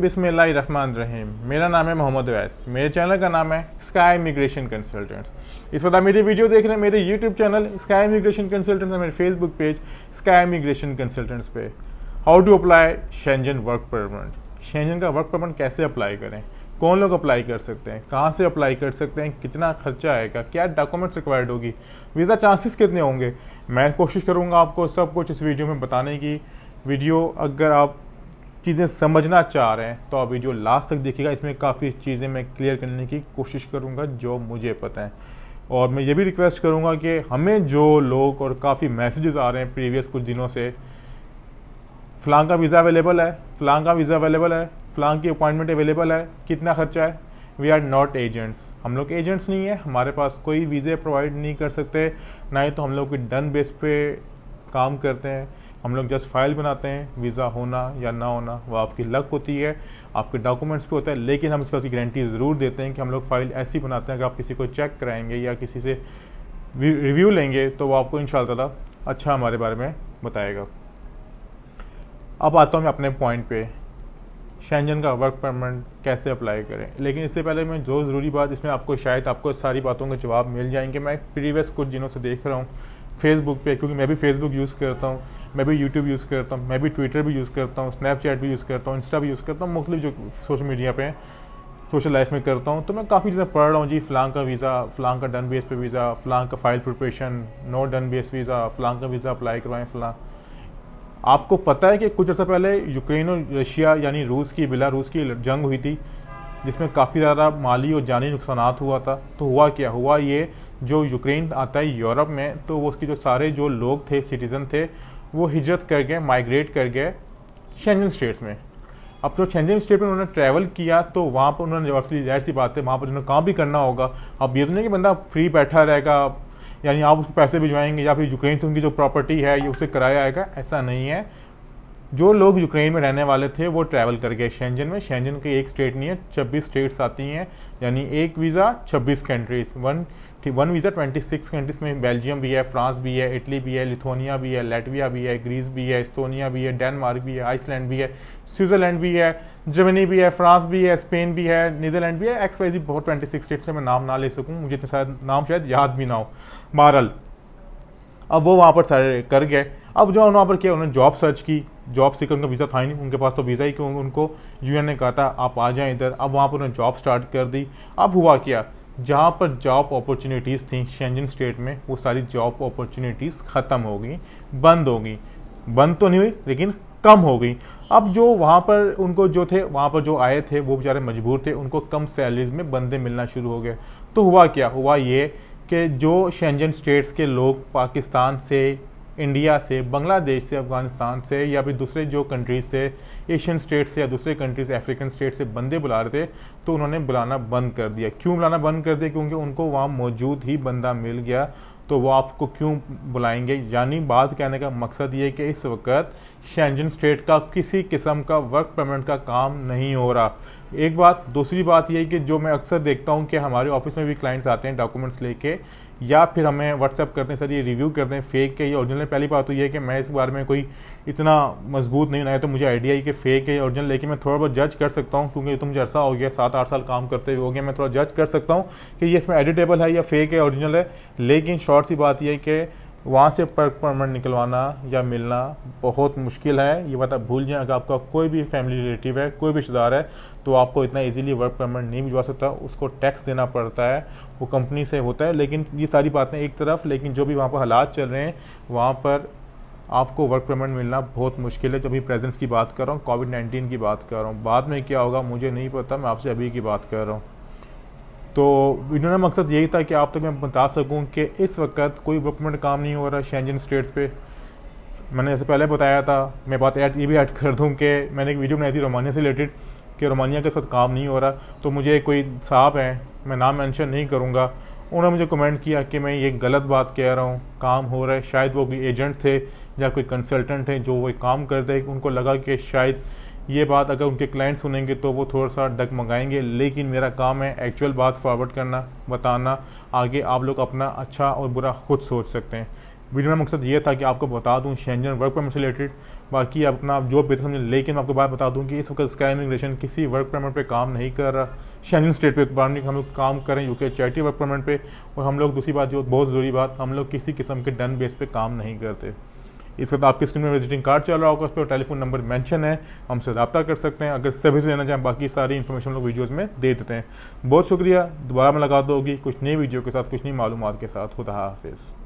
बिसमान रहीम मेरा नाम है मोहम्मद वैस मेरे चैनल का नाम है स्काई इमिग्रेशन कंसल्टेंट्स इस वक्त आप मेरी वीडियो देख रहे हैं मेरे YouTube channel Sky Immigration Consultants मेरे Facebook page Sky Immigration Consultants पे how to apply Schengen work permit Schengen का वर्क परमिट कैसे अप्लाई करें कौन लोग अप्लाई कर सकते हैं कहाँ से अप्लाई कर सकते हैं कितना खर्चा आएगा क्या डॉक्यूमेंट्स रिक्वायर्ड होगी वीज़ा चांसेस कितने होंगे मैं कोशिश करूँगा आपको सब कुछ इस वीडियो में बताने की वीडियो अगर आप चीज़ें समझना चाह रहे हैं तो आप वीडियो लास्ट तक देखिएगा इसमें काफ़ी चीज़ें मैं क्लियर करने की कोशिश करूँगा जो मुझे पता है और मैं ये भी रिक्वेस्ट करूँगा कि हमें जो लोग और काफ़ी मैसेजेस आ रहे हैं प्रीवियस कुछ दिनों से फ़लां का वीज़ा अवेलेबल है फ़लां का वीज़ा अवेलेबल है फ़लां की अपॉइंटमेंट अवेलेबल है कितना खर्चा है वी आर नॉट एजेंट्स हम लोग एजेंट्स नहीं है हमारे पास कोई वीज़े प्रोवाइड नहीं कर सकते ना ही तो हम लोग की डन बेस पे काम करते हैं हम लोग जस्ट फाइल बनाते हैं वीज़ा होना या ना होना वो आपकी लक होती है आपके डॉक्यूमेंट्स पे होता है लेकिन हम इस बात की गारंटी ज़रूर देते हैं कि हम लोग फाइल ऐसी बनाते हैं अगर आप किसी को चेक कराएंगे या किसी से रिव्यू लेंगे तो वो आपको इन शाला अच्छा हमारे बारे में बताएगा अब आता हूँ मैं अपने पॉइंट पे शेंजन का वर्क परमिट कैसे अप्लाई करें लेकिन इससे पहले मैं जो ज़रूरी बात इसमें आपको शायद आपको सारी बातों के जवाब मिल जाएंगे मैं प्रीवियस कुछ दिनों से देख रहा हूँ फेसबुक पे क्योंकि मैं भी फेसबुक यूज़ करता हूँ मैं भी यूट्यूब यूज़ करता हूँ मैं भी ट्विटर भी यूज़ करता हूँ स्नैपचैट भी यूज़ करता हूँ इंस्टा भी यूज़ करता हूँ मुख्तु जो सोशल मीडिया पे सोशल लाइफ में करता हूँ तो मैं काफ़ी चीज़ें पढ़ रहा हूँ जी फ़लां का वीज़ा फ़्लान का डन बेस पे वीज़ा फ़लां का file preparation no done base visa फ़्लान का वीज़ा अप्लाई करवाएं फ़लां आपको पता है कि कुछ अर्सा पहले यूक्रेन और रशिया यानी रूस की बिलारूस की जंग हुई थी जिसमें काफ़ी ज़्यादा माली और जानी नुकसान हुआ था तो हुआ क्या हुआ ये जो यूक्रेन आता है यूरोप में तो वो उसके जो सारे जो लोग थे सिटीज़न थे वो हिजरत कर गए माइग्रेट कर गए शेंजन स्टेट्स में अब जो शेंजन स्टेट में उन्होंने ट्रैवल किया तो वहाँ पर उन्होंने ऑब्वियसली जाहिर सी बात है वहाँ पर उन्होंने काम भी करना होगा अब ये तो नहीं कि बंदा फ्री बैठा रहेगा यानी आप उसको पैसे भिजवाएंगे या फिर यूक्रेन से उनकी जो प्रॉपर्टी है ये उससे कराया आएगा ऐसा नहीं है जो लोग यूक्रेन में रहने वाले थे वो ट्रैवल कर गए शेंजन में शेंजन के एक स्टेट नहीं है छब्बीस स्टेट्स आती हैं यानी एक वीज़ा छब्बीस कंट्रीज वन ठीक one visa twenty six countries में बेल्जियम भी है फ्रांस भी है इटली भी है लिथोनिया भी है लेटविया भी है ग्रीस भी है इस्तोनिया भी है डेनमार्क भी है आइसलैंड भी है स्विट्ज़रलैंड भी है जर्मनी भी है फ्रांस भी है स्पेन भी है नीदरलैंड भी है एक्स वाई जी बहुत ट्वेंटी सिक्स स्टेट्स में मैं नाम ना ले सकूँ मुझे इतने सारे नाम शायद याद भी ना हो मारल अब वो वहाँ पर सारे कर गए अब जो वहाँ पर किया उन्होंने जॉब सर्च की जॉब सीकर उनका वीज़ा था ही नहीं उनके पास तो वीज़ा ही क्यों उनको यूएन ने कहा था आप आ जाएं इधर अब वहाँ पर उन्होंने जॉब स्टार्ट कर दी अब हुआ क्या जहाँ पर जॉब अपॉर्चुनिटीज़ थी शेंजन स्टेट में वो सारी जॉब अपॉर्चुनिटीज़ ख़त्म हो गई बंद हो गई बंद तो नहीं हुई लेकिन कम हो गई अब जो वहाँ पर उनको जो थे वहाँ पर जो आए थे वो बेचारे मजबूर थे उनको कम सैलरीज में बंदे मिलना शुरू हो गए तो हुआ क्या हुआ ये कि जो शेंजन स्टेट्स के लोग पाकिस्तान से इंडिया से बांग्लादेश से अफगानिस्तान से या फिर दूसरे जो कंट्रीज से एशियन स्टेट से या दूसरे कंट्रीज अफ्रीकन स्टेट से बंदे बुला रहे थे तो उन्होंने बुलाना बंद कर दिया क्यों बुलाना बंद कर दिया क्योंकि उनको वहाँ मौजूद ही बंदा मिल गया तो वो आपको क्यों बुलाएंगे यानी बात कहने का मकसद ये कि इस वक्त शेंजन स्टेट का किसी किस्म का वर्क परमिट का काम नहीं हो रहा एक बात दूसरी बात यह कि जो मैं अक्सर देखता हूँ कि हमारे ऑफिस में भी क्लाइंट्स आते हैं डॉक्यूमेंट्स लेके या फिर हमें व्हाट्सअप करते हैं सर ये रिव्यू करते हैं फेक है या ओरिजिनल पहली बात तो ये है कि मैं इस बारे में कोई इतना मजबूत नहीं बनाया तो मुझे आइडिया ही कि फेक है या ओरिजिनल लेकिन मैं थोड़ा बहुत जज कर सकता हूँ क्योंकि तुम तो जैसा हो गया सात आठ साल काम करते हुए हो गया मैं थोड़ा जज कर सकता हूँ कि ये इसमें एडिटेबल है या फेक है ओरिजिनल है लेकिन शॉर्ट सी बात यह है कि वहाँ से वर्क परमिट निकलवाना या मिलना बहुत मुश्किल है ये बात आप भूल जाएँ अगर आपका कोई भी फैमिली रिलेटिव है कोई भी रिश्तेदार है तो आपको इतना इजीली वर्क परमिट नहीं भिजवा सकता उसको टैक्स देना पड़ता है वो कंपनी से होता है लेकिन ये सारी बातें एक तरफ लेकिन जो भी वहाँ पर हालात चल रहे हैं वहाँ पर आपको वर्क परमिट मिलना बहुत मुश्किल है जब भी प्रेजेंस की बात कर रहा हूँ कोविड नाइन्टीन की बात कर रहा हूँ बाद में क्या होगा मुझे नहीं पता मैं आपसे अभी की बात कर रहा हूँ तो इन्होंने मकसद यही था कि आप तक तो मैं बता सकूं कि इस वक्त कोई वर्कमेंट काम नहीं हो रहा शेंजन स्टेट्स पे मैंने जैसे पहले बताया था मैं बात ऐड ये भी ऐड कर दूं कि मैंने एक वीडियो बनाई थी रोमानिया से रिलेटेड कि रोमानिया के साथ काम नहीं हो रहा तो मुझे कोई साहब हैं मैं नाम मैंशन नहीं करूँगा उन्होंने मुझे कमेंट किया कि मैं ये गलत बात कह रहा हूँ काम हो रहा है शायद वो कोई एजेंट थे या कोई कंसल्टेंट हैं जो वो काम करते हैं उनको लगा कि शायद ये बात अगर उनके क्लाइंट सुनेंगे तो वो थोड़ा सा डक मंगाएंगे लेकिन मेरा काम है एक्चुअल बात फॉरवर्ड करना बताना आगे आप लोग अपना अच्छा और बुरा खुद सोच सकते हैं वीडियो में मकसद ये था कि आपको बता दूँ शेंजन वर्क परमिट से रिलेटेड बाकी अपना आप जो बेहतर समझें लेकिन मैं आपको बात बता दूँ कि इस वक्त स्काई इमिग्रेशन किसी वर्क परमिट पे काम नहीं कर रहा शेंजन स्टेट पे हम लोग काम करें यूके चैरिटी वर्क परमिट पे और हम लोग दूसरी बात जो बहुत ज़रूरी बात हम लोग किसी किस्म के डन बेस पे काम नहीं करते इस वक्त आपकी स्क्रीन में विजिटिंग कार्ड चल रहा होगा उस पर टेलीफोन नंबर मैंशन है हमसे रब्ता कर सकते हैं अगर सर्विस लेना चाहें बाकी सारी इन्फॉर्मेशन लोग वीडियोज़ में दे देते हैं बहुत शुक्रिया दोबारा मुलाकात होगी कुछ नई वीडियो के साथ कुछ नई मालूम के साथ खुदा हाफिज़